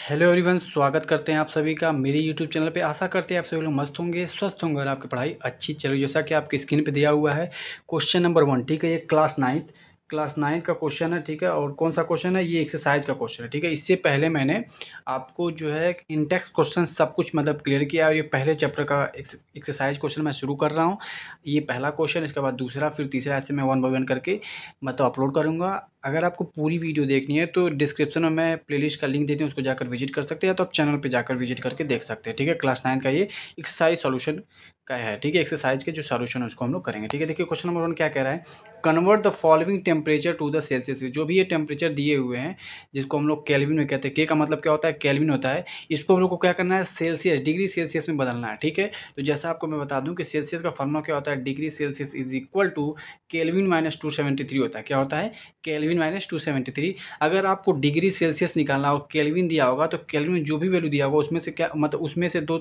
hello everyone स्वागत करते हैं आप सभी का मेरे यूट्यूब चैनल पे आशा करते हैं आप सभी लोग मस्त होंगे स्वस्थ होंगे और आपकी पढ़ाई अच्छी चल रही जैसा कि आपकी स्क्रीन पे दिया हुआ है क्वेश्चन नंबर वन ठीक है ये क्लास नाइन्थ क्लास नाइन्थ का क्वेश्चन है ठीक है और कौन सा क्वेश्चन है ये एक्सरसाइज का क्वेश्चन है ठीक है इससे पहले मैंने आपको जो है इंटेक्स क्वेश्चन सब कुछ मतलब क्लियर किया और ये पहले चैप्टर का एक्सरसाइज क्वेश्चन मैं शुरू कर रहा हूँ ये पहला क्वेश्चन इसके बाद दूसरा फिर तीसरा ऐसे मैं वन बाई वन करके मतलब अपलोड करूँगा अगर आपको पूरी वीडियो देखनी है तो डिस्क्रिप्शन में मैं प्लेलिस्ट का लिंक देती हूँ उसको जाकर विजिट कर सकते हैं तो आप चैनल पे जाकर विजिट करके देख सकते हैं ठीक है क्लास नाइन का ये एक्सरसाइज सॉल्यूशन का है ठीक है एक्सरसाइज के जो सॉल्यूशन है उसको हम लोग करेंगे ठीक है देखिए क्वेश्चन नंबर वन क्या कह रहा है convert the following temperature to the Celsius जो भी ये टेम्परेचर दिए हुए हैं जिसको हम लोग कैलविन में कहते हैं के का मतलब क्या होता है कैलविन होता है इसको हम लोग को क्या करना है सेल्सियस डिग्री सेल्सियस में बदलना है ठीक है तो जैसा आपको मैं बता दूँ कि सेल्सियस का फॉर्मा क्या होता है degree Celsius is equal to kelvin minus two seventy three होता है क्या होता है kelvin kelvin minus two seventy three अगर आपको डिग्री सेल्सियस निकालना हो केल्विन दिया होगा तो केल्विन जो भी वैल्यू दिया होगा उसमें से क्या मतलब उसमें से दो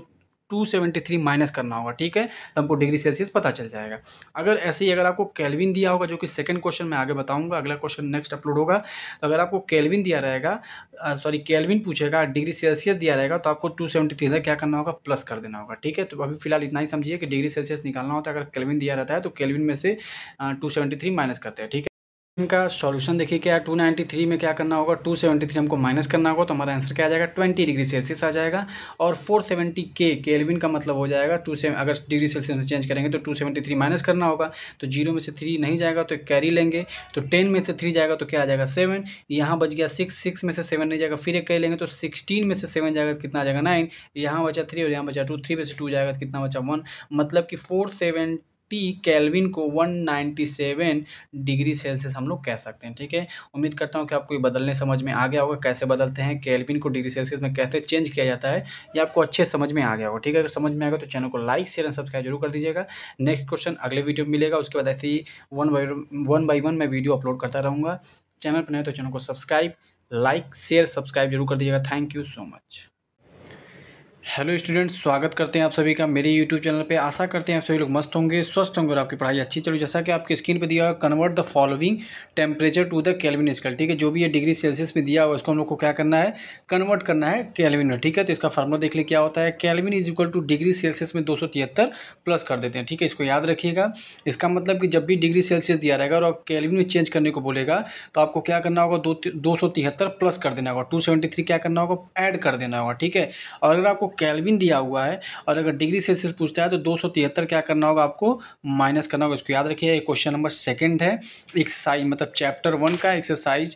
टू सेवेंटी थ्री माइनस करना होगा ठीक है तो हमको डिग्री सेल्सियस पता चल जाएगा अगर ऐसे ही अगर आपको कैलविन दिया होगा जो कि सेकंड क्वेश्चन मैं आगे बताऊंगा अगला क्वेश्चन नेक्स्ट अपलोड होगा तो अगर आपको कैलविन दिया रहेगा सॉरी कैलविन पूछेगा डिग्री सेल्सियस दिया रहेगा तो आपको टू सेवेंटी थ्री क्या करना होगा प्लस कर देना होगा ठीक है तो अभी फिलहाल इतना ही समझिए कि डिग्री सेल्सियस निकालना होता तो है अगर कैलविन दिया रहता है तो कैलविन में से टू सेवेंटी थ्री माइनस करते हैं ठीक है इनका सॉल्यूशन देखिए क्या 293 में क्या करना होगा 273 हमको माइनस करना होगा तो हमारा आंसर क्या आ जाएगा 20 डिग्री सेल्सियस आ जाएगा और 470 के केल्विन का मतलब हो जाएगा टू से अगर डिग्री सेल्सियस में चेंज करेंगे तो 273 माइनस करना होगा तो जीरो में से थ्री नहीं जाएगा तो कैरी लेंगे तो टेन में से थ्री जाएगा तो क्या आ जाएगा सेवन यहाँ बच गया सिक्स सिक्स में से सेवन नहीं जाएगा फिर एक कैरी लेंगे तो सिक्सटीन में से सेवन जाएगा तो कितना आ जाएगा नाइन यहाँ बचा थ्री और यहाँ बचा टू थ्री में से टू जाएगा तो कितना बचा वन मतलब कि फोर सेवन टी कैलविन को 197 डिग्री सेल्सियस हम लोग कह सकते हैं ठीक है उम्मीद करता हूँ कि आपको ये बदलने समझ में आ गया होगा कैसे बदलते हैं कैलविन को डिग्री सेल्सियस में कैसे चेंज किया जाता है ये आपको अच्छे समझ में आ गया होगा ठीक है अगर समझ में आएगा तो चैनल को लाइक शेयर एंड सब्सक्राइब जरूर कर दीजिएगा नेक्स्ट क्वेश्चन अगले वीडियो में मिलेगा उसके बाद ऐसे ही वन बाई वन बाई वन मैं वीडियो अपलोड करता रहूँगा चैनल पर नहीं तो चैनल को सब्सक्राइब लाइक शेयर सब्सक्राइब जरूर कर दीजिएगा thank you so much hello students स्वागत करते हैं आप सभी का मेरे यूट्यूब चैनल पे आशा करते हैं आप सभी लोग मस्त होंगे स्वस्थ होंगे और आपकी पढ़ाई अच्छी चलो जैसा कि आपके स्क्रीन पे दिया हुआ convert the following temperature to the kelvin scale ठीक है जो भी ये डिग्री सेल्सियस में दिया हुआ उसको हम लोग को क्या करना है कन्वर्ट करना है कैलविन में ठीक है तो इसका फार्मूला देख ले क्या होता है kelvin is equal to degree Celsius में दो प्लस कर देते हैं ठीक है इसको याद रखिएगा इसका मतलब कि जब भी डिग्री सेल्सियस दिया रहेगा और कैलविन में चेंज करने को बोलेगा तो आपको क्या करना होगा दो दो प्लस कर देना होगा टू क्या करना होगा ऐड कर देना होगा ठीक है और अगर आपको कैलविन दिया हुआ है और अगर डिग्री सेल्सियस पूछता है तो दो क्या करना होगा आपको माइनस करना होगा इसको याद रखिए क्वेश्चन नंबर सेकेंड है एक्सरसाइज मतलब चैप्टर वन का एक्सरसाइज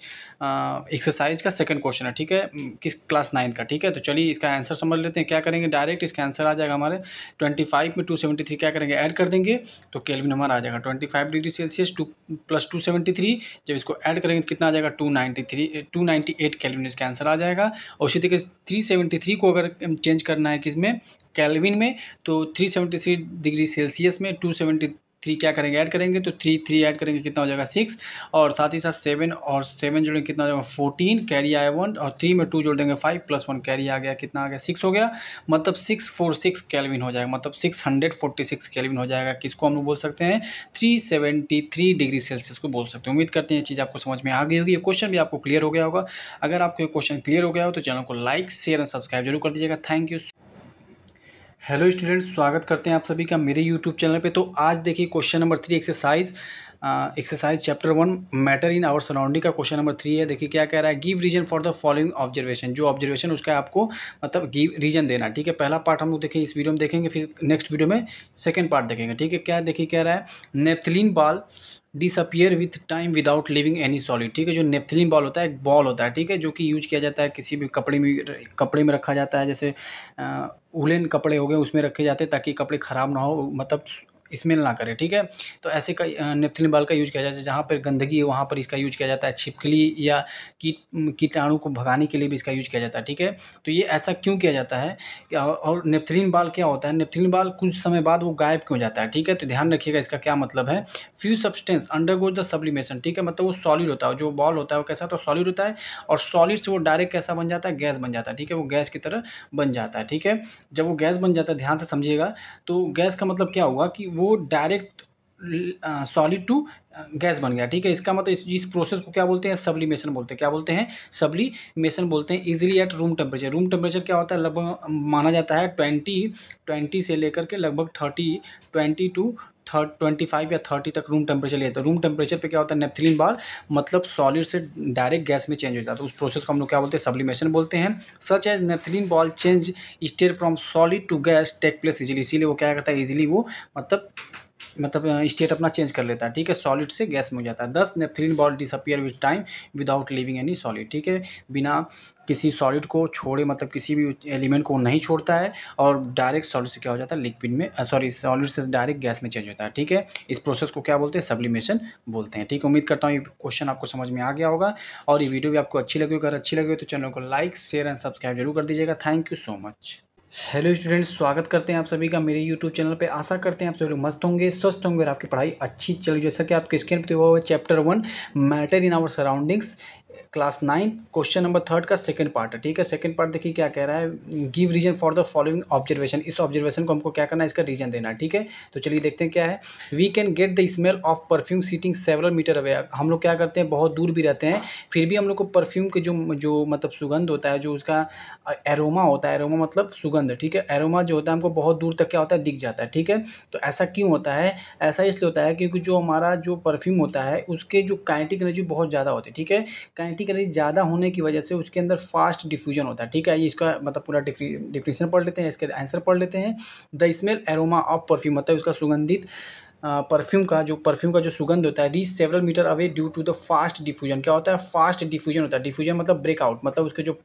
एक्सरसाइज का सेकंड क्वेश्चन है ठीक है किस क्लास नाइन्थ का ठीक है तो चलिए इसका आंसर समझ लेते हैं क्या करेंगे डायरेक्ट इसका आंसर आ जाएगा हमारे ट्वेंटी फाइव में टू सेवेंटी थ्री क्या करेंगे ऐड कर देंगे तो केल्विन हमारा आ जाएगा twenty five degree Celsius two plus two seventy three जब इसको ऐड करेंगे तो कितना आ जाएगा two ninety three two ninety eight kelvin इसका आंसर आ जाएगा और उसी तरीके से थ्री सेवेंटी थ्री को अगर चेंज करना है किस में कैलविन में तो three seventy three degree Celsius में टू सेवेंटी थ्री क्या करेंगे ऐड करेंगे तो थ्री थ्री ऐड करेंगे कितना हो जाएगा सिक्स और साथ ही साथ सेवन और सेवन जोड़ेंगे कितना हो जाएगा फोर्टीन कैरी आया वन और थ्री में टू जोड़ देंगे फाइव प्लस वन कैरी आ गया कितना आ गया सिक्स हो गया मतलब सिक्स फोर सिक्स कैलविन हो जाएगा मतलब six hundred forty six kelvin हो जाएगा किसको हम लोग बोल सकते हैं three seventy three degree Celsius को बोल सकते हैं उम्मीद करते हैं ये चीज़ आपको समझ में आ गई होगी ये क्वेश्चन भी आपको क्लियर हो गया होगा अगर आपको ये क्वेश्चन क्लियर हो गया हो तो चैनल को लाइक शेयर एंड सब्सक्राइब जरूर कर दीजिएगा थैंक यू हेलो स्टूडेंट्स स्वागत करते हैं आप सभी का मेरे यूट्यूब चैनल पे तो आज देखिए question number three exercise exercise chapter one matter in our surrounding का क्वेश्चन नंबर थ्री है देखिए क्या कह रहा है give reason for the following observation जो ऑब्जर्वेशन उसका आपको मतलब गिव रीजन देना ठीक है पहला पार्ट हम लोग देखें इस वीडियो में देखेंगे फिर नेक्स्ट वीडियो में सेकेंड पार्ट देखेंगे ठीक है क्या देखिए कह रहा है naphthalene ball disappear with time without leaving any solid ठीक है जो नेप्थलिन बॉल होता है एक बॉल होता है ठीक है जो कि यूज किया जाता है किसी भी कपड़े में कपड़े में रखा जाता है जैसे उलेन कपड़े हो गए उसमें रखे जाते हैं ताकि कपड़े ख़राब ना हो मतलब स्मेल ना करे ठीक है तो ऐसे का नेपथिलिन बाल का यूज किया जाता है जहाँ पर गंदगी है वहाँ पर इसका यूज किया जाता है छिपकली या कीट कीटाणु को भगाने के लिए भी इसका यूज किया जाता है ठीक है तो ये ऐसा क्यों किया जाता है और नेपथिलिन बाल क्या होता है नेपथिलिन बाल कुछ समय बाद वो गायब क्यों जाता है ठीक है तो ध्यान रखिएगा इसका क्या मतलब है few substance undergoes the sublimation ठीक है मतलब वो सॉलिड होता है जो बॉल होता है वो कैसा तो सॉलिड होता है और सॉलिड से वो डायरेक्ट कैसा बन जाता है गैस बन जाता है ठीक है वो गैस की तरह बन जाता है ठीक है जब वो गैस बन जाता है ध्यान से समझिएगा तो गैस का मतलब क्या हुआ कि वो डायरेक्ट सॉलिड टू गैस बन गया ठीक है इसका मतलब इस, इस प्रोसेस को क्या बोलते हैं सबलीमेशन बोलते हैं क्या बोलते हैं सबलीमेशन बोलते हैं easily at room temperature room temperature क्या होता है लगभग माना जाता है ट्वेंटी ट्वेंटी से लेकर के लगभग thirty twenty two thirty twenty five या थर्टी तक रूम टेम्परेचर लेते हैं है रूम टेम्परेचर पे क्या होता है नेपथिलीन बार मतलब सॉलिड से डायरेक्ट गैस में चेंज हो जाता है तो उस प्रोसेस को हम लोग क्या बोलते हैं सब्लिमेशन बोलते हैं such as naphthalene ball change state from solid to gas take place easily इसीलिए वो क्या करता है इजिली वो मतलब मतलब स्टेट अपना चेंज कर लेता है ठीक है सॉलिड से गैस में हो जाता है thus naphthalene ball disappear with time without leaving any solid ठीक है बिना किसी सॉलिड को छोड़े मतलब किसी भी एलिमेंट को नहीं छोड़ता है और डायरेक्ट सॉलिड से क्या हो जाता है लिक्विड में सॉरी सॉलिड से डायरेक्ट गैस में चेंज होता है ठीक है इस प्रोसेस को क्या बोलते हैं सब्लिमेशन बोलते हैं ठीक है उम्मीद करता हूँ ये क्वेश्चन आपको समझ में आ गया होगा और ये वीडियो भी आपको अच्छी लगी अगर अच्छी लगी हो तो चैनल को लाइक शेयर एंड सब्सक्राइब जरूर कर दीजिएगा thank you so much hello students स्वागत करते हैं आप सभी का मेरे यूट्यूब चैनल पे आशा करते हैं आप सभी लोग मस्त होंगे स्वस्थ होंगे और आपकी पढ़ाई अच्छी चल जैसा कि आपके स्क्रीन पर हुआ हुआ chapter one matter in our surroundings class nine question number third का सेकंड पार्ट है ठीक है सेकंड पार्ट देखिए क्या कह रहा है give reason for the following observation इस ऑब्जर्वेशन को हमको क्या करना है इसका रीजन देना है ठीक है तो चलिए देखते हैं क्या है we can get the smell of perfume sitting several metre away हम लोग क्या करते हैं बहुत दूर भी रहते हैं फिर भी हम लोग को परफ्यूम के जो जो मतलब सुगंध होता है जो उसका एरोमा होता है एरोमा मतलब सुगंध ठीक है एरोमा जो होता है हमको बहुत दूर तक क्या होता है दिख जाता है ठीक है तो ऐसा क्यों होता है ऐसा इसलिए होता है क्योंकि जो हमारा जो परफ्यूम होता है उसके जो काइनेटिक एनर्जी बहुत ज़्यादा होती है ठीक है काइनेटिक एनर्जी ज़्यादा होने की वजह से उसके अंदर फास्ट डिफ्यूजन होता है ठीक है ये इसका मतलब पूरा डिफिनेशन पढ़ लेते हैं इसके आंसर पढ़ लेते हैं the smell aroma of perfume मतलब उसका सुगंधित परफ्यूम का जो परफ्यूम का जो सुगंध होता है reach several metre away due to the fast diffusion क्या होता है फास्ट डिफ्यूजन होता है डिफ्यूजन मतलब ब्रेकआउट मतलब उसके जो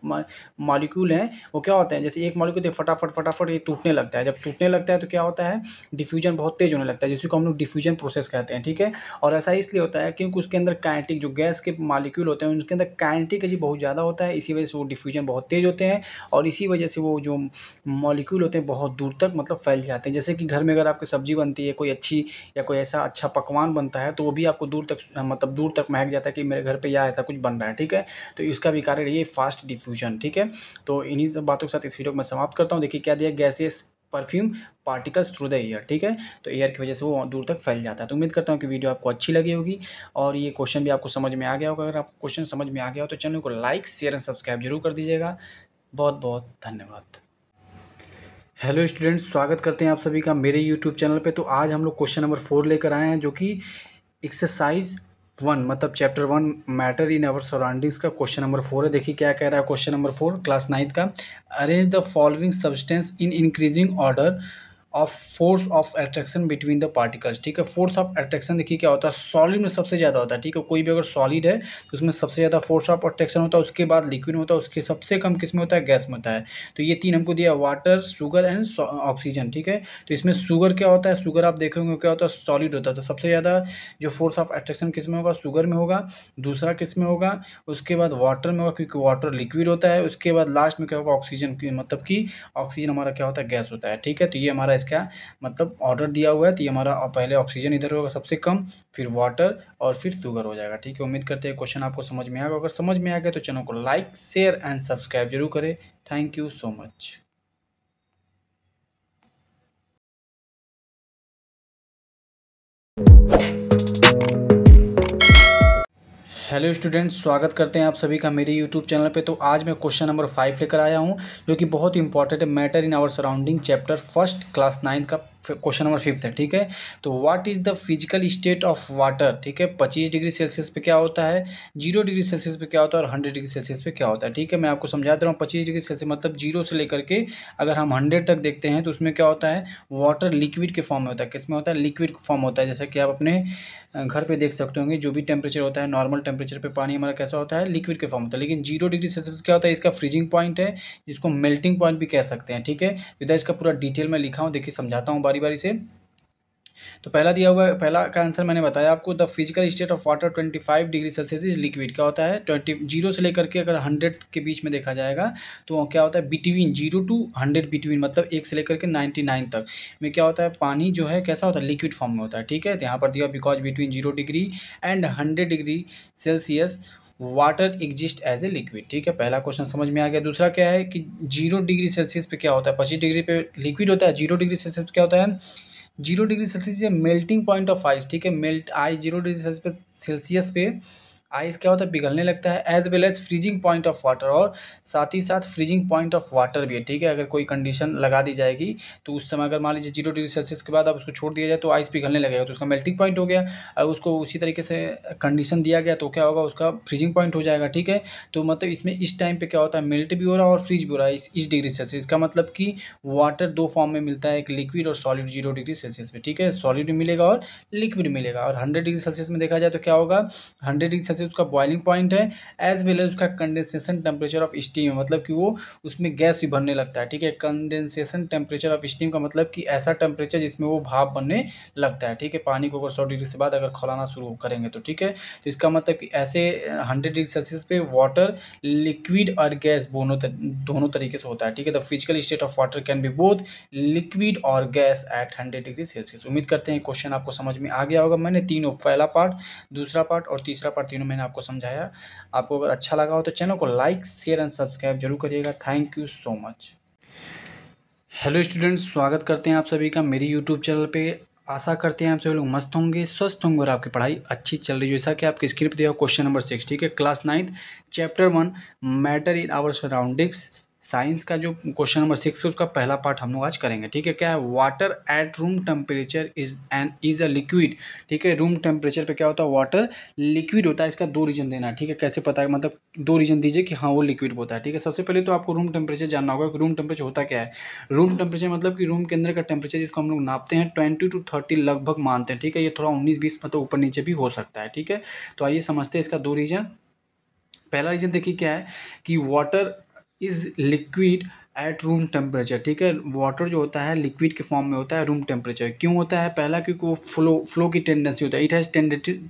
मॉलिक्यूल हैं वो क्या होते हैं जैसे एक मॉलिक्यूल तो फटाफट फटाफट ये टूटने लगता है जब टूटने लगता है तो क्या होता है डिफ्यूजन बहुत तेज होने लगता है जिसको हम लोग डिफ्यूजन प्रोसेस कहते हैं ठीक है और ऐसा इसलिए होता है क्योंकि उसके अंदर कैंटिक जो गैस के मालिक्यूल होते हैं उनके अंदर कैंटिक जी बहुत ज़्यादा होता है इसी वजह से वो डिफ्यूजन बहुत तेज होते हैं और इसी वजह से वो जो मॉलिक्यूल होते हैं बहुत दूर तक मतलब फैल जाते हैं जैसे कि घर में अगर आपकी सब्जी बनती है कोई अच्छी या कोई ऐसा अच्छा पकवान बनता है तो वो भी आपको दूर तक मतलब दूर तक महक जाता है कि मेरे घर पर या ऐसा कुछ बन रहा है ठीक है तो इसका भी कारण ये फास्ट डिफ्यूजन ठीक है तो इन्हीं सब बातों के साथ इस वीडियो को मैं समाप्त करता हूँ देखिए क्या दिया gases perfume particles through the air ठीक है तो एयर की वजह से वो दूर तक फैल जाता है तो उम्मीद करता हूँ कि वीडियो आपको अच्छी लगी होगी और ये क्वेश्चन भी आपको समझ में आ गया होगा अगर आपको क्वेश्चन समझ में आ गया हो तो चैनल को लाइक शेयर एंड सब्सक्राइब जरूर कर दीजिएगा बहुत बहुत धन्यवाद हेलो स्टूडेंट्स स्वागत करते हैं आप सभी का मेरे यूट्यूब चैनल पे तो आज हम लोग क्वेश्चन नंबर फोर लेकर आए हैं जो कि एक्सरसाइज वन मतलब chapter one matter in our surroundings का क्वेश्चन नंबर फोर है देखिए क्या कह रहा है question number four class ninth का arrange the following substance in increasing order of force of attraction between the particles ठीक है फोर्स ऑफ एट्रैक्शन देखिए क्या होता है सॉलिड में सबसे ज़्यादा होता है ठीक है कोई भी अगर सॉलिड है तो उसमें सबसे ज़्यादा फोर्स ऑफ अट्रैक्शन होता है उसके बाद लिक्विड होता है उसके सबसे कम किस में होता है गैस में होता है तो ये तीन हमको दिया वाटर शुगर एंड ऑक्सीजन ठीक है तो इसमें शुगर क्या होता है शुगर आप देखेंगे क्या होता है सॉलिड होता है तो सबसे ज़्यादा जो फोर्स ऑफ एट्रैक्शन किस में होगा शुगर में होगा दूसरा किस में होगा उसके बाद वाटर में होगा क्योंकि वाटर लिक्विड होता है उसके बाद लास्ट में क्या होगा ऑक्सीजन मतलब कि ऑक्सीजन हमारा क्या होता है गैस होता है ठीक है तो ये हमारा इसका मतलब ऑर्डर दिया हुआ है तो ये हमारा पहले ऑक्सीजन इधर होगा सबसे कम फिर वाटर और फिर शुगर हो जाएगा ठीक है उम्मीद करते हैं क्वेश्चन आपको समझ में आएगा अगर समझ में आ गया तो चैनल को लाइक शेयर एंड सब्सक्राइब जरूर करें thank you so much hello students स्वागत करते हैं आप सभी का मेरे यूट्यूब चैनल पे तो आज मैं क्वेश्चन नंबर फाइव लेकर आया हूँ जो कि बहुत इंपॉर्टेंट है matter in our surrounding chapter first class ninth का क्वेश्चन नंबर फिफ्थ है ठीक है तो what is the physical state of water ठीक है पच्चीस डिग्री सेल्सियस पे क्या होता है जीरो डिग्री सेल्सियस पे क्या होता है और हंड्रेड डिग्री सेल्सियस पे क्या होता है ठीक है मैं आपको समझा दे रहा हूँ पच्चीस डिग्री सेल्सियस मतलब जीरो से लेकर के अगर हम हंड्रेड तक देखते हैं तो उसमें क्या होता है वाटर लिक्विड के फॉर्म में होता है किसमें होता है लिक्विड फॉर्म होता है जैसा कि आप अपने घर पर देख सकते होंगे जो भी टेम्परेचर होता है नॉर्मल टेम्परेचर पर पानी हमारा कैसा होता है लिक्विड के फॉर्म होता है लेकिन जीरो डिग्री सेल्सियस क्या होता है इसका फ्रीजिंग पॉइंट है जिसको मेल्टिंग पॉइंट भी कह सकते हैं ठीक है तो इधर इसका पूरा डिटेल में लिखा हूँ देखिए समझाता हूँ बारी बारी से तो पहला दिया हुआ है पहला का आंसर मैंने बताया आपको the physical state of water twenty five degree Celsius is liquid क्या होता है ट्वेंटी जीरो से लेकर के अगर हंड्रेड के बीच में देखा जाएगा तो क्या होता है between zero to hundred between मतलब एक से लेकर के नाइन्टी नाइन तक में क्या होता है पानी जो है कैसा होता है लिक्विड फॉर्म में होता है ठीक है तो यहाँ पर दिया because between zero degree and hundred degree Celsius water exist as a liquid ठीक है पहला क्वेश्चन समझ में आ गया दूसरा क्या है कि जीरो डिग्री सेल्सियस पे क्या होता है पच्चीस डिग्री पे लिक्विड होता है जीरो डिग्री सेल्सियस पे क्या होता है zero degree Celsius melting point of ice ठीक है melt ice zero degree Celsius पे सेल्सियस पे आइस क्या होता है पिघलने लगता है as well as freezing point of water और साथ ही साथ फ्रीजिंग पॉइंट ऑफ वाटर भी है ठीक है अगर कोई कंडीशन लगा दी जाएगी तो उस समय अगर मान लीजिए जीरो डिग्री सेल्सियस के बाद आप उसको छोड़ दिया जाए तो आइस पिघलने लगेगा तो उसका मेल्टिंग पॉइंट हो गया और उसको उसी तरीके से कंडीशन दिया गया तो क्या होगा उसका फ्रीजिंग पॉइंट हो जाएगा ठीक है तो मतलब इसमें इस टाइम पर क्या होता है मेल्ट भी हो रहा है और फ्रीज भी हो रहा है इस, इस डिग्री सेल्सियस का मतलब कि वाटर दो फॉर्म में मिलता है एक लिक्विड और सॉलिड जीरो डिग्री सेल्सियस में ठीक है सॉलिड मिलेगा और लिक्विड मिलेगा और हंड्रेड डिग्री सेल्सियस में देखा जाए तो क्या होगा हंड्रेड डिग्री जैसे उसका बॉइलिंग पॉइंट है एज वेल एज उसका कंडेंसेशन टेम्परेचर ऑफ स्टीम है मतलब कि वो उसमें गैस भी भरने लगता है ठीक है कंडेंसेशन टेम्परेचर ऑफ स्टीम का मतलब कि ऐसा टेम्परेचर जिसमें वो भाप बनने लगता है ठीक है पानी को अगर सौ डिग्री से बाद अगर खोलाना शुरू करेंगे तो ठीक है तो इसका मतलब कि ऐसे हंड्रेड डिग्री सेल्सियस पे वाटर लिक्विड और गैस दोनों दोनों तरीके से होता है ठीक है the physical state of water can be both liquid और gas at hundred degree Celsius उम्मीद करते हैं क्वेश्चन आपको समझ में आ गया होगा मैंने तीनों पहला पार्ट दूसरा पार्ट और तीसरा पार्ट तीनों मैंने आपको समझाया आपको अगर अच्छा लगा हो तो चैनल को लाइक शेयर एंड सब्सक्राइब जरूर करिएगा thank you so much hello students स्वागत करते हैं आप सभी का मेरी यूट्यूब चैनल पे आशा करते हैं आप सभी लोग मस्त होंगे स्वस्थ होंगे और आपकी पढ़ाई अच्छी चल रही है जैसा कि आपकी स्क्रीन पर दिया क्वेश्चन नंबर सिक्स ठीक है class ninth chapter one matter in our surroundings science का जो क्वेश्चन नंबर सिक्स उसका पहला पार्ट हम लोग आज करेंगे ठीक है क्या है water at room temperature is an is a liquid ठीक है रूम टेम्परेचर पे क्या होता है वाटर लिक्विड होता है इसका दो रीजन देना है ठीक है कैसे पता है मतलब दो रीजन दीजिए कि हाँ वो लिक्विड होता है ठीक है सबसे पहले तो आपको रूम टेम्परेचर जानना होगा कि रूम टेम्परेचर होता क्या है रूम टेम्परेचर मतलब कि रूम के अंदर का टेम्परेचर जिसको हम लोग नापते हैं ट्वेंटी टू थर्टी लगभग मानते हैं ठीक है ये थोड़ा उन्नीस बीस मतलब ऊपर नीचे भी हो सकता है ठीक है तो आइए समझते हैं इसका दो रीजन पहला रीजन देखिए क्या है कि water is liquid at room temperature ठीक है वाटर जो होता है लिक्विड के फॉर्म में होता है रूम टेम्परेचर क्यों होता है पहला क्योंकि वो फ्लो फ्लो की टेंडेंसी होता है it has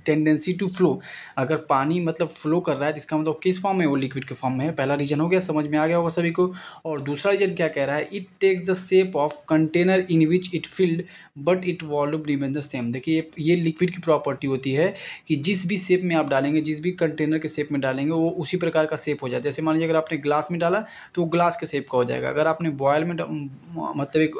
tendency to flow अगर पानी मतलब फ्लो कर रहा है तो इसका मतलब किस फॉर्म में वो लिक्विड के फॉर्म में है पहला रीजन हो गया समझ में आ गया होगा सभी को और दूसरा रीजन क्या कह रहा है it takes the shape of container in which it filled but it volume remain the same देखिए ये ये लिक्विड की प्रॉपर्टी होती है कि जिस भी सेप में आप डालेंगे जिस भी कंटेनर के सेप में डालेंगे वो उसी प्रकार का सेप हो जाए जैसे मान लीजिए अगर आपने ग्लास में डाला तो वो ग्लास के सेप का हो जाए जाएगा अगर आपने बॉयल में मतलब एक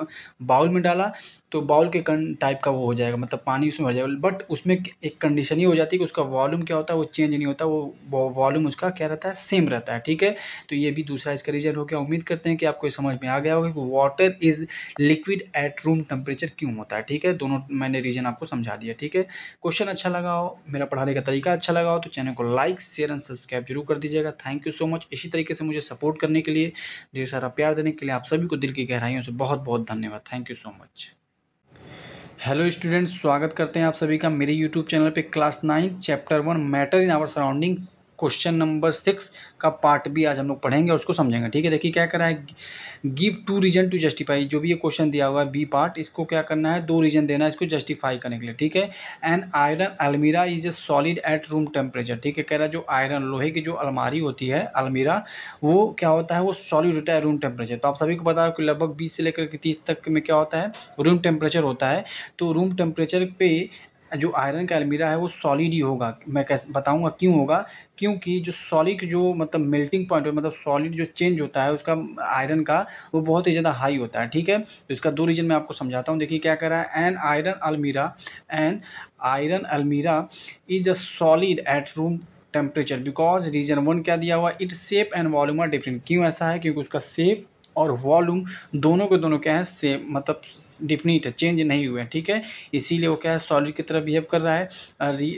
बाउल में डाला तो बाउल के कन टाइप का वो हो जाएगा मतलब पानी उसमें भर जाएगा बट उसमें एक कंडीशन ही हो जाती है कि उसका वॉल्यूम क्या होता है वो चेंज नहीं होता वो वॉल्यूम उसका क्या रहता है सेम रहता है ठीक है तो ये भी दूसरा इसका रीज़न हो गया उम्मीद करते हैं कि आपको समझ में आ गया होगा कि water is liquid at room temperature क्यों होता है ठीक है दोनों मैंने रीज़न आपको समझा दिया ठीक है क्वेश्चन अच्छा लगा हो मेरा पढ़ाने का तरीका अच्छा लगा हो तो चैनल को लाइक शेयर एंड सब्सक्राइब जरूर कर दीजिएगा थैंक यू सो मच इसी तरीके से मुझे सपोर्ट करने के लिए ढेर सारा प्यार देने के लिए आप सभी को दिल की गहराइयों से बहुत बहुत धन्यवाद thank you so much hello students स्वागत करते हैं आप सभी का मेरे यूट्यूब चैनल पे class nine chapter one matter in our surroundings question number six का पार्ट भी आज हम लोग पढ़ेंगे और उसको समझेंगे ठीक है देखिए क्या करा है give two reason to justify जो भी ये क्वेश्चन दिया हुआ है बी पार्ट इसको क्या करना है दो रीजन देना है इसको जस्टिफाई करने के लिए ठीक है and iron almirah is a solid at room temperature ठीक है कह रहा है जो आयरन लोहे की जो अलमारी होती है अलमीरा वो क्या होता है वो सॉलिड होता है रूम टेम्परेचर तो आप सभी को बताओ कि लगभग बीस से लेकर के तीस तक में क्या होता है रूम टेम्परेचर होता है तो रूम टेम्परेचर पे जो आयरन का अलमीरा है वो सॉलिड ही होगा मैं कैसे बताऊंगा क्यों होगा क्योंकि जो सॉलिड जो मतलब मेल्टिंग पॉइंट मतलब सॉलिड जो चेंज होता है उसका आयरन का वो बहुत ही ज़्यादा हाई होता है ठीक है तो इसका दो रीज़न मैं आपको समझाता हूँ देखिए क्या कह रहा है an iron almirah an iron almirah is a solid at room temperature because reason one क्या दिया हुआ it shape and volume are different क्यों ऐसा है क्योंकि उसका सेप और वॉल्यूम दोनों के दोनों क्या है सेम मतलब डिफिनीट है चेंज नहीं हुए हैं ठीक है इसीलिए वो क्या है सॉलिड की तरह बिहेव कर रहा है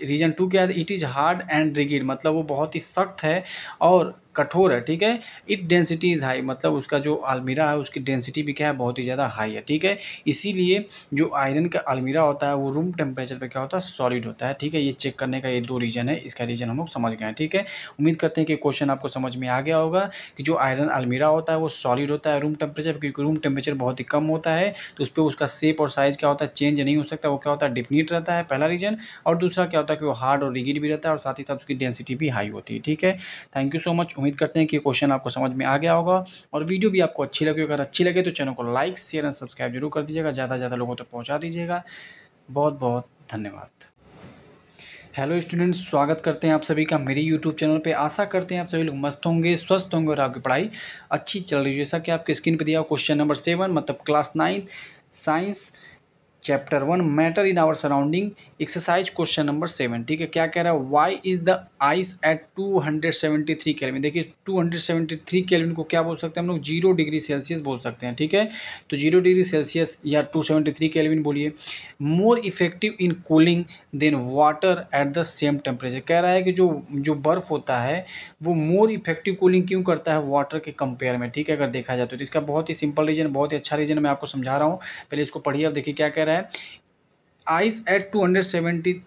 रीजन टू क्या है it is hard and rigid मतलब वो बहुत ही सख्त है और कठोर है ठीक है इट डेंसिटी इज़ हाई मतलब उसका जो अलमीरा है उसकी डेंसिटी भी क्या है बहुत ही ज़्यादा हाई है ठीक है इसीलिए जो आयरन का अलमीरा होता है वो रूम टेम्परेचर पर क्या होता है सॉलिड होता है ठीक है ये चेक करने का ये दो रीज़न है इसका रीज़न हम लोग समझ गए हैं ठीक है उम्मीद करते हैं कि क्वेश्चन आपको समझ में आ गया होगा कि जो आयरन अलमीरा होता है वो सॉलिड होता है रूम टेम्परेचर क्योंकि रूम टेम्परेचर बहुत ही कम होता है तो उस पर उसका शेप और साइज़ क्या होता है चेंज नहीं हो सकता वो क्या होता है डिफिनिट रहता है पहला रीज़न और दूसरा क्या होता है कि वो हार्ड और रिगिड भी रहता है और साथ ही साथ उसकी डेंसिटी भी हाई होती है ठीक है थैंक यू सो मच उम्मीद करते हैं कि क्वेश्चन आपको समझ में आ गया होगा और वीडियो भी आपको अच्छी लगी अगर अच्छी लगे तो चैनल को लाइक शेयर एंड सब्सक्राइब जरूर कर दीजिएगा ज़्यादा से ज़्यादा लोगों तक तो पहुँचा दीजिएगा बहुत बहुत धन्यवाद हेलो स्टूडेंट्स स्वागत करते हैं आप सभी का मेरी यूट्यूब चैनल पे आशा करते हैं आप सभी लोग मस्त होंगे स्वस्थ होंगे और आपकी पढ़ाई अच्छी चल रही है जैसा कि आपके स्क्रीन पे दिया क्वेश्चन नंबर सेवन मतलब class ninth science chapter one matter in our surrounding exercise question number seven ठीक है क्या कह रहा है why is the ice at two hundred seventy three kelvin देखिए two hundred seventy three kelvin को क्या बोल सकते हैं हम लोग जीरो डिग्री सेल्सियस बोल सकते हैं ठीक है तो जीरो डिग्री सेल्सियस या टू सेवेंटी थ्री केल्विन बोलिए more effective in cooling than water at the same temperature कह रहा है कि जो जो बर्फ़ होता है वो मोर इफेक्टिव कूलिंग क्यों करता है वाटर के कंपेयर में ठीक है अगर देखा जाए तो, तो इसका बहुत ही सिंपल रीजन बहुत ही अच्छा रीजन मैं आपको समझा रहा हूँ पहले इसको पढ़िए अब देखिए क्या कह रहा है है ice at two hundred seventy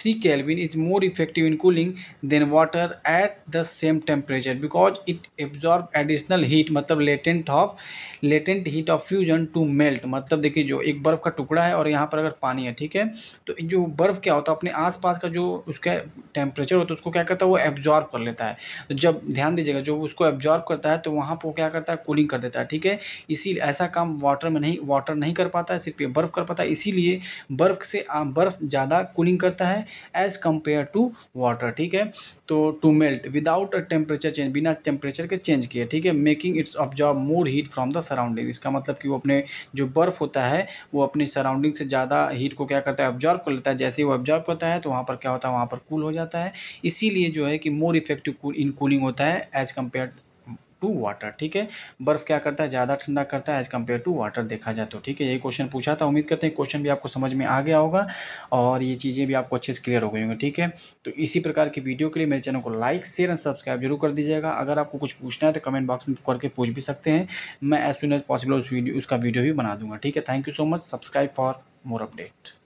three kelvin is more effective in cooling than water at the same temperature because it absorb additional heat मतलब latent of latent heat of fusion to melt मतलब देखिए जो एक बर्फ़ का टुकड़ा है और यहाँ पर अगर पानी है ठीक है तो जो बर्फ़ क्या होता है अपने आसपास का जो उसका टेम्परेचर होता है उसको क्या करता है वो एब्जॉर्ब कर लेता है तो जब ध्यान दीजिएगा जो उसको एब्जॉर्ब करता है तो वहाँ पर क्या करता है कूलिंग कर देता है ठीक है इसी ऐसा काम वाटर में नहीं वाटर नहीं कर पाता है सिर्फ ये बर्फ़ कर पाता है इसीलिए बर्फ़ से बर्फ़ ज़्यादा कूलिंग करता है एज कम्पेयर टू वाटर ठीक है तो to melt without temperature change बिना टेम्परेचर के चेंज किए ठीक है making its absorb more heat from the surrounding इसका मतलब कि वो अपने जो बर्फ़ होता है वो अपनी सराउंडिंग से ज़्यादा हीट को क्या करता है ऑब्जॉर्व कर लेता है जैसे ही वो ऑब्जॉर्व करता है तो वहाँ पर क्या होता है वहाँ पर कूल हो जाता है इसीलिए जो है कि मोर इफेक्टिव इन कूलिंग होता है एज़ कम्पेयर टू वाटर ठीक है बर्फ़ क्या करता है ज़्यादा ठंडा करता है एज़ कम्पेयर टू वाटर देखा जाए तो ठीक है ये क्वेश्चन पूछा था उम्मीद करते हैं क्वेश्चन भी आपको समझ में आ गया होगा और ये चीज़ें भी आपको अच्छे से क्लियर हो गई होंगी ठीक है तो इसी प्रकार की वीडियो के लिए मेरे चैनल को लाइक शेयर एंड सब्सक्राइब जरूर कर दीजिएगा अगर आपको कुछ पूछना है तो कमेंट बॉक्स में करके पूछ भी सकते हैं मैं एज सुन एज पॉसिबल उस वीडियो उसका वीडियो भी बना दूंगा ठीक है thank you so much subscribe for more update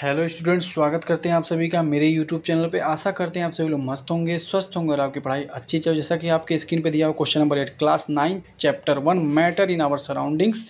hello students स्वागत करते हैं आप सभी का मेरे यूट्यूब चैनल पे आशा करते हैं आप सभी लोग मस्त होंगे स्वस्थ होंगे और आपकी पढ़ाई अच्छी चल जैसा कि आपके स्क्रीन पे दिया हुआ question number eight class nine chapter one matter in our surroundings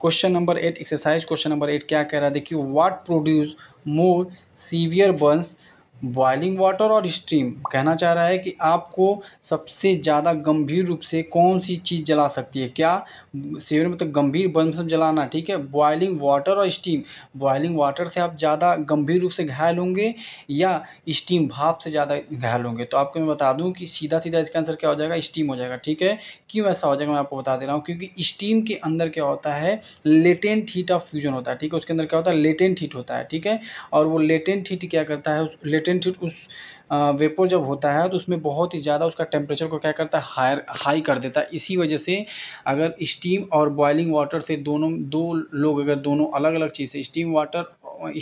question number eight exercise question number eight क्या कह रहा है देखिए what produce more severe burns boiling water और स्टीम कहना चाह रहा है कि आपको सबसे ज़्यादा गंभीर रूप से कौन सी चीज़ जला सकती है क्या सेवन मतलब गंभीर सब जलाना ठीक है बॉइलिंग वाटर और स्टीम बॉइलिंग वाटर से आप ज़्यादा गंभीर रूप से घायल होंगे या स्टीम भाप से ज़्यादा घायल होंगे तो आपको मैं बता दूँ कि सीधा सीधा इसका आंसर क्या हो जाएगा स्टीम हो जाएगा ठीक है क्यों ऐसा हो जाएगा मैं आपको बता दे रहा हूँ क्योंकि स्टीम के अंदर क्या होता है लेटेंट हीट ऑफ फ्यूजन होता है ठीक है उसके अंदर क्या होता है लेटेंट हीट होता है ठीक है और वो लेटेंट हीट क्या करता है उस लेटेंट हीट उस वेपर जब होता है तो उसमें बहुत ही ज़्यादा उसका टेम्परेचर को क्या करता है हायर हाई कर देता है इसी वजह से अगर स्टीम और बॉयलिंग वाटर से दोनों दो लोग अगर दोनों अलग अलग चीज़ से स्टीम वाटर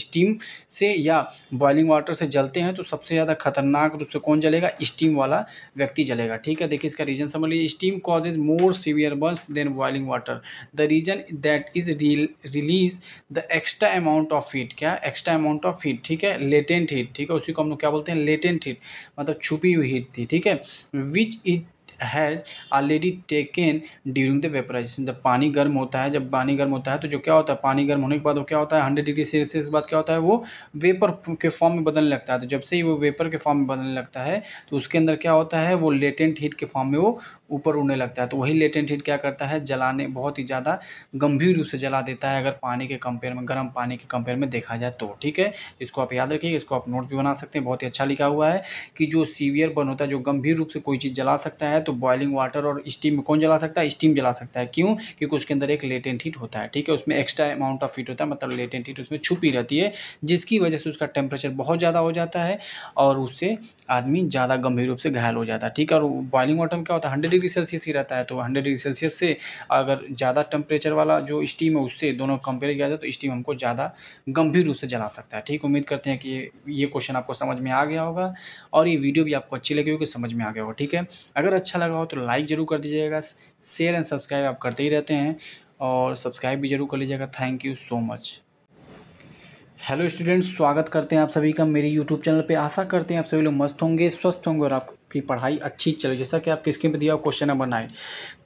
स्टीम से या बॉइलिंग वाटर से जलते हैं तो सबसे ज़्यादा खतरनाक रूप से कौन जलेगा स्टीम वाला व्यक्ति जलेगा ठीक है देखिए इसका रीज़न समझ लीजिए steam causes more severe burns than boiling water the reason that is release the extra amount of heat क्या एक्स्ट्रा अमाउंट ऑफ हीट ठीक है लेटेंट हीट ठीक है उसी को हम लोग क्या बोलते हैं लेटेंट हीट मतलब छुपी हुई हीट थी ठीक है which is has already taken during the vaporisation जब पानी गर्म होता है जब पानी गर्म होता है तो जो क्या होता है पानी गर्म होने के बाद वो क्या होता है हंड्रेड डिग्री सेल्सियस के बाद क्या होता है वो वेपर के फॉर्म में बदलने लगता है तो जब से ही वो वेपर के फॉर्म में बदलने लगता है तो उसके अंदर क्या होता है वो लेटेंट हीट के फॉर्म में वो ऊपर उड़ने लगता है तो वही लेटेंट हीट क्या करता है जलाने बहुत ही ज़्यादा गंभीर रूप से जला देता है अगर पानी के कंपेयर में गर्म पानी के कंपेयर में देखा जाए तो ठीक है इसको आप याद रखिए इसको आप नोट्स भी बना सकते हैं बहुत ही अच्छा लिखा हुआ है कि जो सीवियर बर्न होता है जो गंभीर रूप से कोई चीज़ जला सकता है तो बॉयलिंग वाटर और स्टीम कौन जला सकता है स्टीम जला सकता है क्यों क्योंकि उसके अंदर एक लेटेंट हीट होता है ठीक है उसमें एक्स्ट्रा अमाउंट ऑफ हीट होता है मतलब लेटेंट हीट उसमें छुपी रहती है जिसकी वजह से उसका टेम्परेचर बहुत ज़्यादा हो जाता है और उससे आदमी ज़्यादा गंभीर रूप से घायल हो जाता है ठीक है और बॉयलिंग वाटर में क्या होता है हंड्रेड डिग्री सेल्सियस ही रहता है तो हंड्रेड डिग्री सेल्सियस से अगर ज़्यादा टेम्परेचर वाला जो स्टीम है उससे दोनों कंपेयर किया जाए तो स्टीम हमको ज़्यादा गंभीर रूप से जला सकता है ठीक उम्मीद करते हैं कि ये क्वेश्चन आपको समझ में आ गया होगा और ये वीडियो भी आपको अच्छी लगी होगी समझ में आ गया होगा ठीक है अगर अच्छा लगा हो तो लाइक ज़रूर कर दीजिएगा शेयर एंड सब्सक्राइब आप करते ही रहते हैं और सब्सक्राइब भी जरूर कर लीजिएगा thank you so much hello students स्वागत करते हैं आप सभी का मेरे यूट्यूब चैनल पे आशा करते हैं आप सभी लोग मस्त होंगे स्वस्थ होंगे और आपकी पढ़ाई अच्छी चले जैसा कि आप स्क्रीन पर दिया question number nine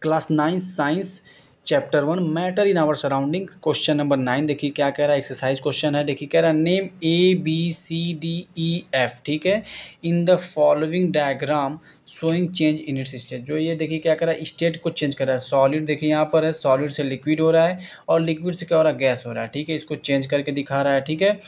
class nine science chapter one matter in our surrounding question number nine देखिए क्या कह रहा है एक्सरसाइज क्वेश्चन है देखिए कह रहा है name A B C D E F ठीक है in the following diagram showing change in its state जो ये देखिए क्या कर रहा है स्टेट को चेंज कर रहा है सॉलिड देखिए यहाँ पर है सॉलिड से लिक्विड हो रहा है और लिक्विड से क्या हो रहा है गैस हो रहा है ठीक है इसको चेंज करके दिखा रहा है ठीक है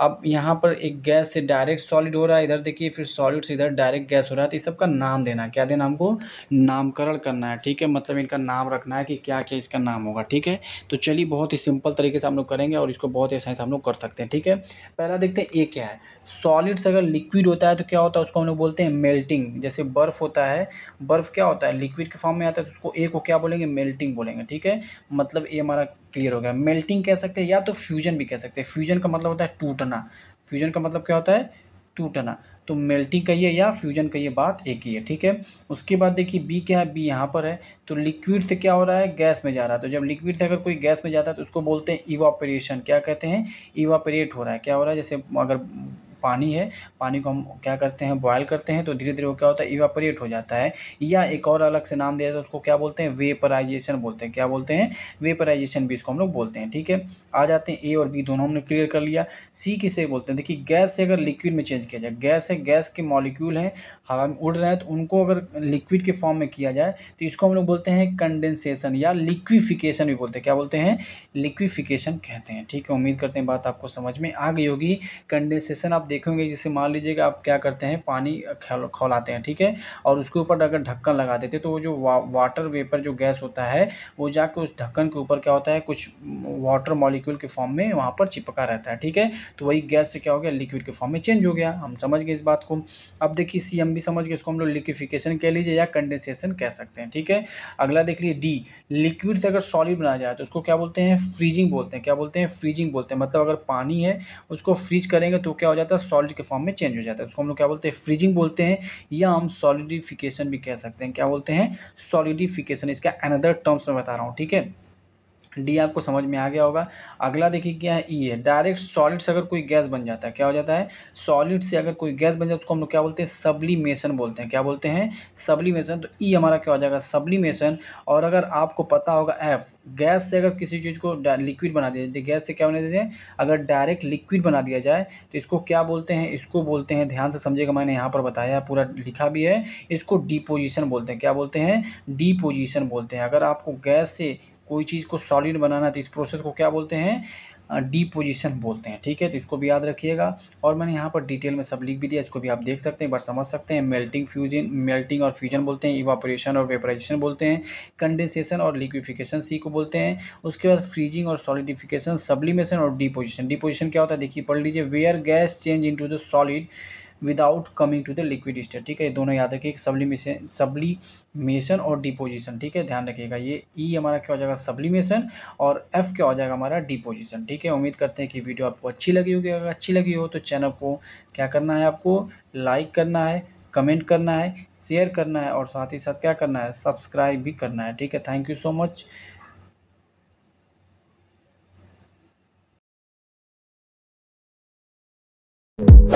अब यहाँ पर एक गैस से डायरेक्ट सॉलिड हो रहा है इधर देखिए फिर सॉलिड से इधर डायरेक्ट गैस हो रहा है तो इस सबका नाम देना है क्या देना हमको नामकरण करना है ठीक है मतलब इनका नाम रखना है कि क्या क्या इसका नाम होगा ठीक है तो चलिए बहुत ही सिंपल तरीके से हम लोग करेंगे और इसको बहुत ही आसानी से हम लोग कर सकते हैं ठीक है पहला देखते हैं ये क्या है सॉलिड से अगर लिक्विड होता है तो क्या होता है उसको हम लोग बोलते हैं मेल्टिंग जैसे बर्फ बर्फ़ होता है बर्फ़ क्या होता है लिक्विड के फॉर्म में आता है तो उसको ए को क्या बोलेंगे मेल्टिंग बोलेंगे ठीक है मतलब ये हमारा क्लियर हो गया मेल्टिंग कह सकते हैं या तो फ्यूजन भी कह सकते हैं फ्यूजन का मतलब होता है टूटना फ्यूजन का मतलब क्या होता है टूटना तो मेल्टिंग कहिए या फ्यूजन कहिए बात एक ही है ठीक है उसके बाद देखिए बी क्या है बी यहाँ पर है तो लिक्विड से क्या हो रहा है गैस में जा रहा है तो जब लिक्विड से अगर कोई गैस में जाता है तो उसको बोलते हैं इवापरेशन क्या कहते हैं इवापरेट हो रहा है क्या हो रहा है जैसे अगर पानी है पानी को हम क्या करते हैं बॉयल करते हैं तो धीरे धीरे वो क्या होता है इवापोरेट हो जाता है या एक और अलग से नाम दिया जाता है उसको क्या बोलते हैं वेपराइजेशन बोलते हैं क्या बोलते हैं वेपराइजेशन भी इसको हम लोग बोलते हैं ठीक है आ जाते हैं ए और बी दोनों हमने क्लियर कर लिया सी किसे बोलते हैं देखिए गैस से अगर लिक्विड में चेंज किया जाए गैस है गैस के मॉलिक्यूल हैं हवा में उड़ रहे हैं तो उनको अगर लिक्विड के फॉर्म में किया जाए तो इसको हम लोग बोलते हैं कंडेंसेशन या लिक्विफिकेशन भी बोलते हैं क्या बोलते हैं लिक्विफिकेशन कहते हैं ठीक है उम्मीद करते हैं बात आपको समझ में आ गई होगी कंडेंसेशन आप देखेंगे जैसे मान लीजिए कि आप क्या करते हैं पानी खौलाते हैं ठीक है और उसके ऊपर अगर ढक्कन लगा देते तो वो जो वा, वाटर वेपर जो गैस होता है वो जाकर उस ढक्कन के ऊपर क्या होता है कुछ वाटर मॉलिक्यूल के फॉर्म में वहाँ पर चिपका रहता है ठीक है तो वही गैस से क्या हो गया लिक्विड के फॉर्म में चेंज हो गया हम समझ गए इस बात को अब देखिए सी एम भी समझ गए इसको हम लोग लिक्विफिकेशन कह लीजिए या कंडेंसेशन कह सकते हैं ठीक है अगला देख लीजिए डी लिक्विड से अगर सॉलिड बनाया जाए तो उसको क्या बोलते हैं फ्रीजिंग बोलते हैं क्या बोलते हैं फ्रीजिंग बोलते हैं मतलब अगर पानी है उसको फ्रीज करेंगे तो क्या हो जाता है होता है सॉलिड के फॉर्म में चेंज हो जाता है उसको हम लोग क्या बोलते हैं फ्रीजिंग बोलते हैं या हम सॉलिडिफिकेशन भी कह सकते हैं क्या बोलते हैं सॉलिडिफिकेशन इसका अनदर टर्म्स में बता रहा हूँ ठीक है डी आपको समझ में आ गया होगा अगला देखिए क्या है ई है डायरेक्ट सॉलिड से अगर कोई गैस बन जाता है क्या हो जाता है सॉलिड से अगर कोई गैस बन जाता है उसको हम लोग क्या बोलते हैं सब्लीमेशन बोलते हैं क्या बोलते हैं सब्लीमेशन तो ई हमारा क्या हो जाएगा सब्लीमेशन और अगर आपको पता होगा एफ गैस से अगर किसी चीज़ को लिक्विड बना दिया जाए गैस से क्या बना देते अगर डायरेक्ट लिक्विड बना दिया जाए तो इसको क्या बोलते हैं इसको बोलते हैं ध्यान से समझेगा मैंने यहाँ पर बताया पूरा लिखा भी है इसको डिपोजिशन बोलते हैं क्या बोलते हैं डिपोजिशन बोलते हैं अगर आपको गैस से कोई चीज़ को सॉलिड बनाना तो इस प्रोसेस को क्या बोलते हैं डीपोजिशन बोलते हैं ठीक है तो इसको भी याद रखिएगा और मैंने यहाँ पर डिटेल में सब लिख भी दिया इसको भी आप देख सकते हैं बट समझ सकते हैं मेल्टिंग फ्यूजन मेल्टिंग और फ्यूजन बोलते हैं इवापोरेशन और वेपराइजेशन बोलते हैं कंडेंसेशन और लिक्विफिकेशन सी को बोलते हैं उसके बाद फ्रीजिंग और सॉलिडिफिकेशन सब्लीमेशन और डिपोजिशन डिपोजिशन क्या होता है देखिए पढ़ लीजिए where gas change into the solid without coming to the liquid state ठीक है दोनों याद रखिए सब्लिमेशन सब्लीमेशन और डिपोजिशन ठीक है ध्यान रखिएगा ये ई e हमारा क्या हो जाएगा सब्लिमेशन और एफ क्या हो जाएगा हमारा डिपोजिशन ठीक है उम्मीद करते हैं कि वीडियो आपको अच्छी लगी होगी अगर अच्छी लगी हो तो चैनल को क्या करना है आपको लाइक करना है कमेंट करना है शेयर करना है और साथ ही साथ क्या करना है सब्सक्राइब भी करना है ठीक है थैंक यू सो मच